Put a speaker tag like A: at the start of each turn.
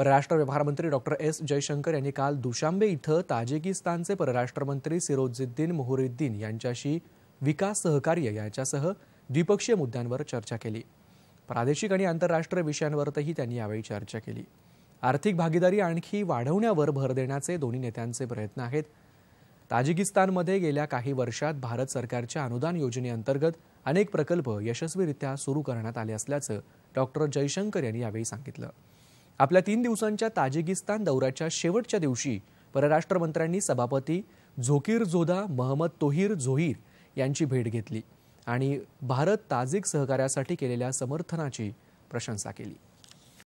A: परराष्ट्र व्यवहार मंत्री डॉक्टर एस जयशंकर यांनी काल दुशांबे इथं ताजिकिस्तानचे परराष्ट्र मंत्री सिरोजिद्दीन मोहरुद्दीन यांच्याशी विकास सहकार्य यांच्यासह द्विपक्षीय मुद्द्यांवर चर्चा केली प्रादेशिक आणि आंतरराष्ट्रीय विषयांवरही त्यांनी यावेळी चर्चा केली आर्थिक भागीदारी आणखी वाढवण्यावर भर देण्याचे दोन्ही नेत्यांचे प्रयत्न आहेत ताजिकिस्तानमध्ये गेल्या काही वर्षात भारत सरकारच्या अनुदान योजनेअंतर्गत अनेक प्रकल्प यशस्वीरित्या सुरू करण्यात आले असल्याचं डॉक्टर जयशंकर यांनी यावेळी सांगितलं आपल्या तीन दिवसांच्या ताजिकिस्तान दौऱ्याच्या शेवटच्या दिवशी परराष्ट्र मंत्र्यांनी सभापती झोकीर झोदा महमद तोहीर झोहीर यांची भेट घेतली आणि भारत ताजिक सहकार्यासाठी केलेल्या समर्थनाची प्रशंसा केली